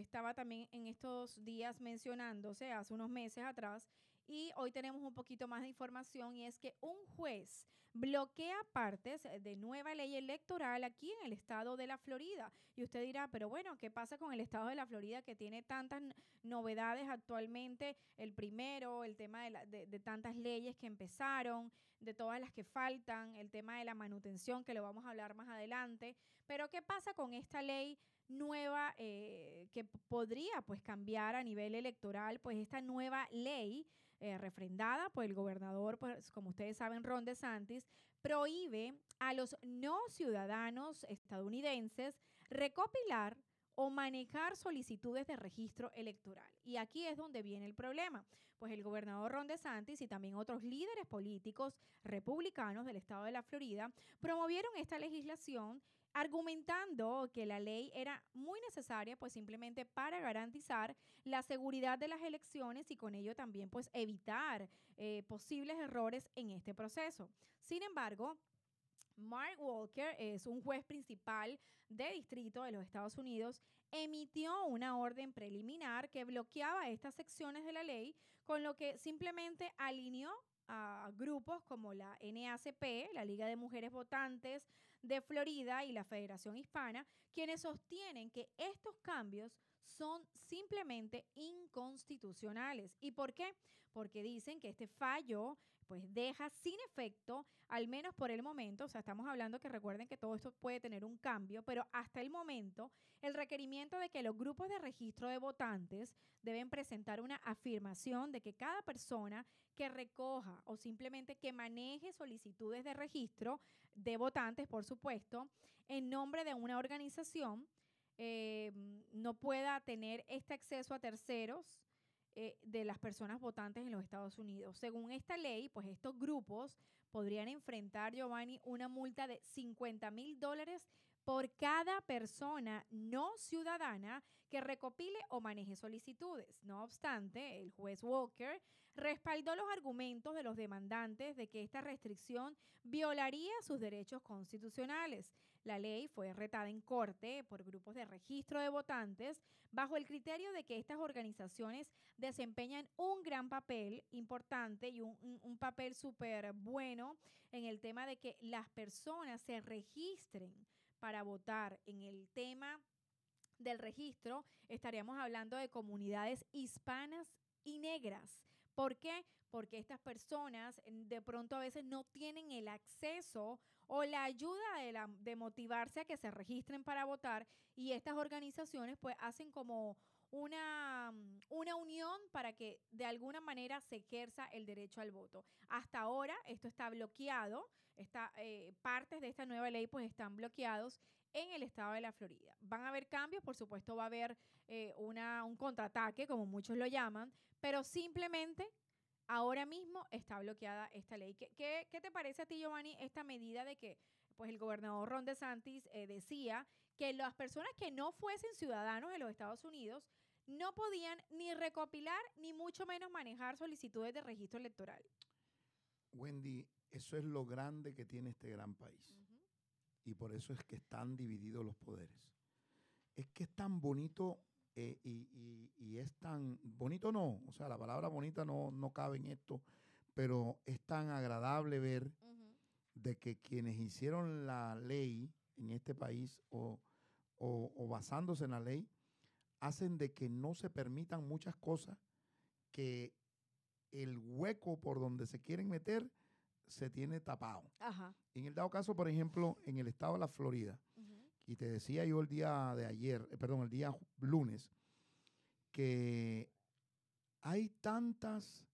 estaba también en estos días mencionándose hace unos meses atrás y hoy tenemos un poquito más de información y es que un juez bloquea partes de nueva ley electoral aquí en el estado de la Florida. Y usted dirá, pero bueno, ¿qué pasa con el estado de la Florida que tiene tantas novedades actualmente? El primero, el tema de, de tantas leyes que empezaron, de todas las que faltan, el tema de la manutención que lo vamos a hablar más adelante. Pero ¿qué pasa con esta ley? nueva eh, que podría pues cambiar a nivel electoral pues esta nueva ley eh, refrendada por el gobernador pues como ustedes saben Ron DeSantis prohíbe a los no ciudadanos estadounidenses recopilar o manejar solicitudes de registro electoral. Y aquí es donde viene el problema, pues el gobernador Ron DeSantis y también otros líderes políticos republicanos del estado de la Florida promovieron esta legislación argumentando que la ley era muy necesaria pues simplemente para garantizar la seguridad de las elecciones y con ello también pues evitar eh, posibles errores en este proceso. Sin embargo, Mark Walker es un juez principal de distrito de los Estados Unidos, emitió una orden preliminar que bloqueaba estas secciones de la ley, con lo que simplemente alineó a grupos como la NACP, la Liga de Mujeres Votantes de Florida y la Federación Hispana, quienes sostienen que estos cambios son simplemente inconstitucionales ¿Y por qué? Porque dicen que este fallo pues deja sin efecto, al menos por el momento, o sea, estamos hablando que recuerden que todo esto puede tener un cambio, pero hasta el momento el requerimiento de que los grupos de registro de votantes deben presentar una afirmación de que cada persona que recoja o simplemente que maneje solicitudes de registro de votantes, por supuesto, en nombre de una organización, eh, no pueda tener este acceso a terceros eh, de las personas votantes en los Estados Unidos. Según esta ley, pues estos grupos podrían enfrentar, Giovanni, una multa de 50 mil dólares por cada persona no ciudadana que recopile o maneje solicitudes. No obstante, el juez Walker respaldó los argumentos de los demandantes de que esta restricción violaría sus derechos constitucionales. La ley fue retada en corte por grupos de registro de votantes bajo el criterio de que estas organizaciones desempeñan un gran papel importante y un, papel súper bueno en el tema de que las personas se registren para votar en el tema del registro, estaríamos hablando de comunidades hispanas y negras ¿Por qué? Porque estas personas de pronto a veces no tienen el acceso o la ayuda de, motivarse a que se registren para votar y estas organizaciones pues hacen como una, mm, una, unión para que de alguna manera se ejerza el derecho al voto. Hasta ahora esto está bloqueado, está, eh, partes de esta nueva ley pues están bloqueados en el estado de la Florida. Van a haber cambios, por supuesto va a haber eh, una, un contraataque, como muchos lo llaman, pero simplemente ahora mismo está bloqueada esta ley. ¿Qué, qué, te parece a ti, Giovanni, esta medida de que pues el gobernador Ron DeSantis eh, decía que las personas que no fuesen ciudadanos de los Estados Unidos no podían ni recopilar ni mucho menos manejar solicitudes de registro electoral. Wendy, eso es lo grande que tiene este gran país y por eso es que están divididos los poderes. Es que es tan bonito eh, y, es tan bonito no, o sea, la palabra bonita no, no cabe en esto, pero es tan agradable ver de que quienes hicieron la ley en este país o basándose en la ley, hacen de que no se permitan muchas cosas que el hueco por donde se quieren meter se tiene tapado. En el dado caso, por ejemplo, en el estado de la Florida, y te decía yo el día de ayer, eh, perdón, el día lunes, que hay tantas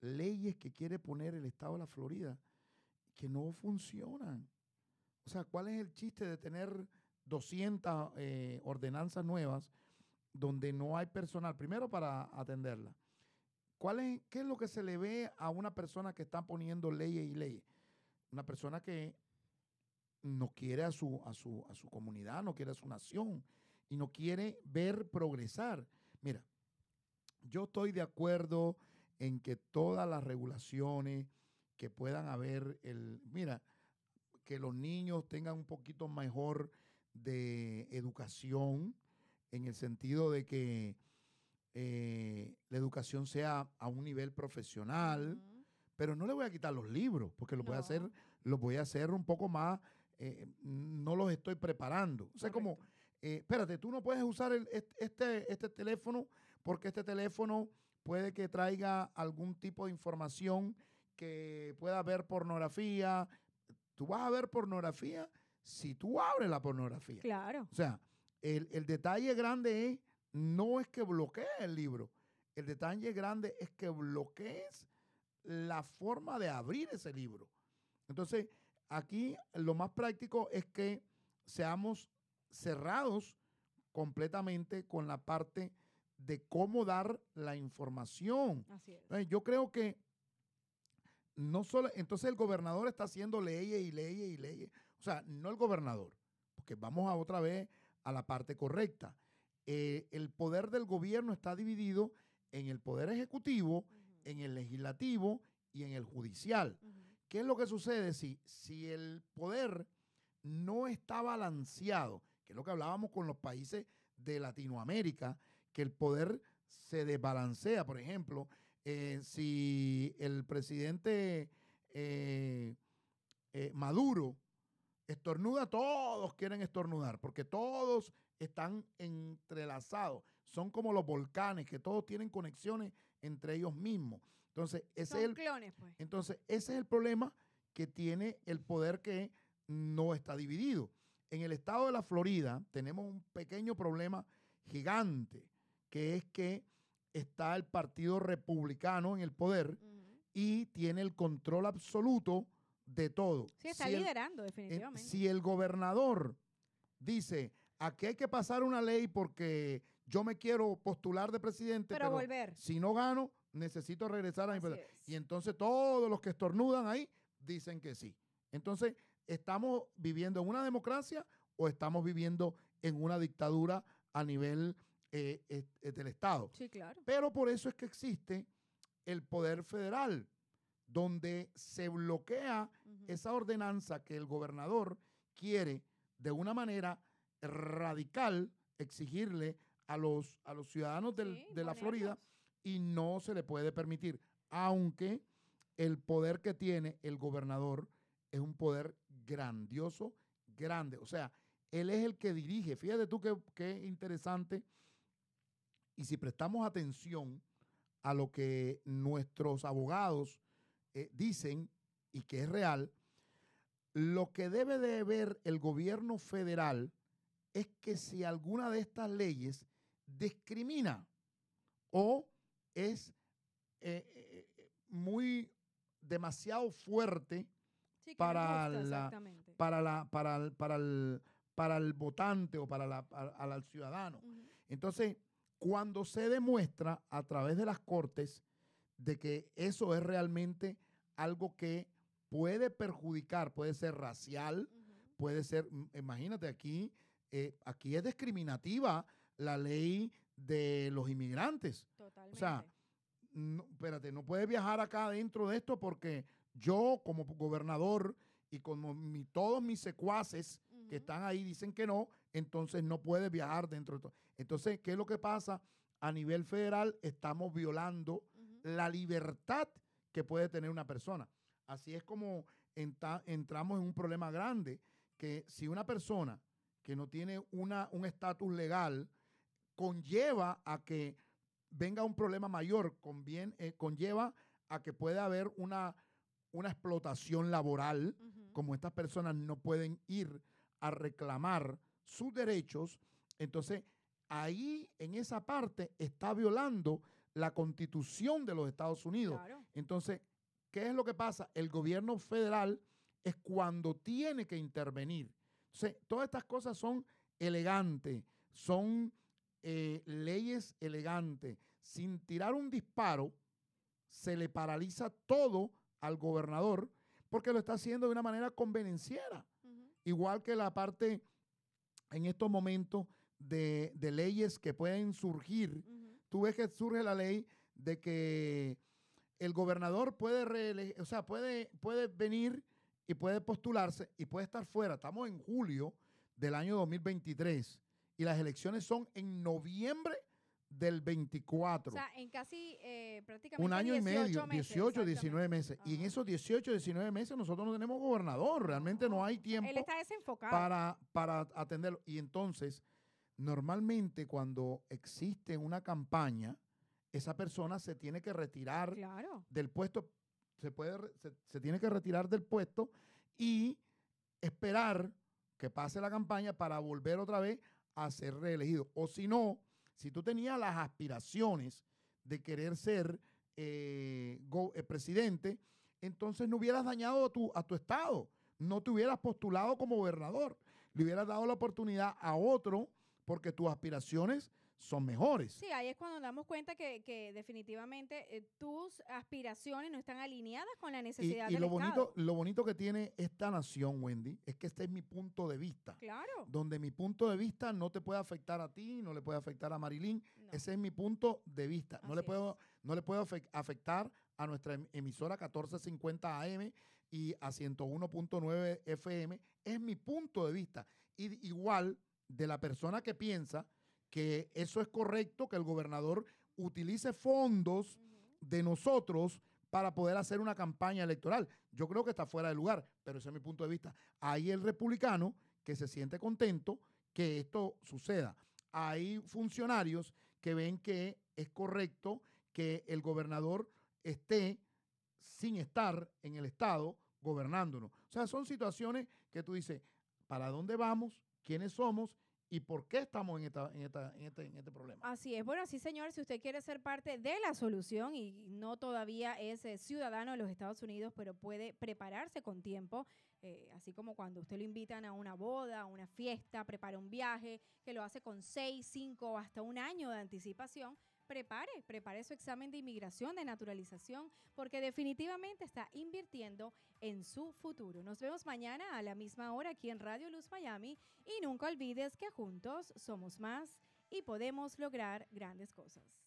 leyes que quiere poner el estado de la Florida que no funcionan. O sea, ¿cuál es el chiste de tener 200 eh, ordenanzas nuevas donde no hay personal? Primero para atenderla ¿Qué es lo que se le ve a una persona que está poniendo leyes y leyes? Una persona que no quiere a su, a su, comunidad, no quiere a su nación y no quiere ver progresar. Mira, yo estoy de acuerdo en que todas las regulaciones que puedan haber, el, mira, que los niños tengan un poquito mejor de educación en el sentido de que eh, la educación sea a un nivel profesional, pero no le voy a quitar los libros, porque lo voy, a hacer, voy a hacer un poco más, eh, no los estoy preparando. O sea, como, eh, espérate, tú no puedes usar este, este teléfono porque este teléfono puede que traiga algún tipo de información que pueda ver pornografía. Tú vas a ver pornografía si tú abres la pornografía. Claro. O sea, el, el detalle grande es no es que bloquee el libro. El detalle grande es que bloquees la forma de abrir ese libro. Entonces, aquí lo más práctico es que seamos cerrados completamente con la parte de cómo dar la información. Yo creo que no solo, entonces el gobernador está haciendo leyes y leyes y leyes. O sea, no el gobernador, porque vamos a otra vez a la parte correcta. Eh, el poder del gobierno está dividido en el poder ejecutivo, en el legislativo y en el judicial. ¿Qué es lo que sucede si, si el poder no está balanceado? Que es lo que hablábamos con los países de Latinoamérica, que el poder se desbalancea. Por ejemplo, eh, si el presidente eh, Maduro estornuda, todos quieren estornudar, porque todos están entrelazados, son como los volcanes, que todos tienen conexiones entre ellos mismos. Entonces, ese es el, pues. entonces, ese es el problema que tiene el poder que no está dividido. En el estado de la Florida tenemos un pequeño problema gigante, que es que está el Partido Republicano en el poder y tiene el control absoluto de todo. Sí, está liderando, definitivamente. Eh, si el gobernador dice, aquí hay que pasar una ley porque yo me quiero postular de presidente. Pero, volver. Si no gano, necesito regresar a mi Y entonces todos los que estornudan ahí dicen que sí. Entonces, ¿estamos viviendo en una democracia o estamos viviendo en una dictadura a nivel eh, eh, eh, del Estado? Sí, claro. Pero por eso es que existe el poder federal, donde se bloquea esa ordenanza que el gobernador quiere de una manera radical exigirle a los, a los ciudadanos de la Florida y no se le puede permitir, aunque el poder que tiene el gobernador es un poder grandioso, grande. O sea, él es el que dirige. Fíjate tú qué, qué interesante. Y si prestamos atención a lo que nuestros abogados eh, dicen y que es real, lo que debe de ver el gobierno federal es que si alguna de estas leyes discrimina o es eh, eh, eh, muy demasiado fuerte para, la, para, la, para, el, para, para el votante o para, el al ciudadano. Entonces, cuando se demuestra a través de las cortes de que eso es realmente algo que puede perjudicar, puede ser racial, puede ser, mm, imagínate aquí, eh, aquí es discriminativa la ley de los inmigrantes. Totalmente. O sea, espérate, no puedes viajar acá dentro de esto porque yo como gobernador y como mi, todos mis secuaces que están ahí dicen que no, entonces no puedes viajar dentro de esto. Entonces, ¿qué es lo que pasa? A nivel federal estamos violando la libertad que puede tener una persona. Así es como entramos en un problema grande, que si una persona que no tiene un estatus legal, conlleva a que venga un problema mayor, eh, conlleva a que pueda haber una, una explotación laboral, como estas personas no pueden ir a reclamar sus derechos, entonces ahí en esa parte está violando la constitución de los Estados Unidos. Entonces, ¿qué es lo que pasa? El gobierno federal es cuando tiene que intervenir sea, todas estas cosas son elegantes, son eh, leyes elegantes. Sin tirar un disparo, se le paraliza todo al gobernador porque lo está haciendo de una manera convenenciera. Igual que la parte en estos momentos de, leyes que pueden surgir. Tú ves que surge la ley de que el gobernador puede, o sea, puede, puede venir y puede postularse y puede estar fuera. Estamos en julio del año 2023 y las elecciones son en noviembre del 24. O sea, en casi eh, prácticamente un año y medio, meses, 18, 19 meses. Y en ah, esos 18, 19 meses nosotros no tenemos gobernador, realmente no, hay ah, tiempo Él está desenfocado. Para, para atenderlo. Y entonces, normalmente cuando existe una campaña, esa persona se tiene que retirar del puesto se, puede, se, tiene que retirar del puesto y esperar que pase la campaña para volver otra vez a ser reelegido. O si no, si tú tenías las aspiraciones de querer ser eh, eh, presidente, entonces no hubieras dañado a tu estado, no te hubieras postulado como gobernador, le hubieras dado la oportunidad a otro porque tus aspiraciones son mejores. Sí, ahí es cuando damos cuenta que, definitivamente eh, tus aspiraciones no están alineadas con la necesidad y, y lo bonito, lo bonito que tiene esta nación, Wendy, es que este es mi punto de vista. Claro. Donde mi punto de vista no te puede afectar a ti, no le puede afectar a Marilyn. Ese es mi punto de vista. no le, puedo, no le puedo afectar a nuestra em-, emisora 1450 AM y a 101.9 FM. Es mi punto de vista. Y igual de la persona que piensa que eso es correcto, que el gobernador utilice fondos de nosotros para poder hacer una campaña electoral. Yo creo que está fuera de lugar, pero ese es mi punto de vista. Hay el republicano que se siente contento que esto suceda. Hay funcionarios que ven que es correcto que el gobernador esté sin estar en el Estado gobernándonos. O sea, son situaciones que tú dices, ¿para dónde vamos? ¿Quiénes somos? y por qué estamos en, esta, en, esta, en, este, en este problema. Así es. Bueno, sí, señor, si usted quiere ser parte de la solución y no todavía es eh, ciudadano de los Estados Unidos, pero puede prepararse con tiempo, eh, así como cuando usted lo invitan a una boda, una fiesta, prepara un viaje, que lo hace con seis, cinco, hasta un año de anticipación prepare, prepare su examen de inmigración, de naturalización, porque definitivamente está invirtiendo en su futuro. Nos vemos mañana a la misma hora aquí en Radio Luz Miami y nunca olvides que juntos somos más y podemos lograr grandes cosas.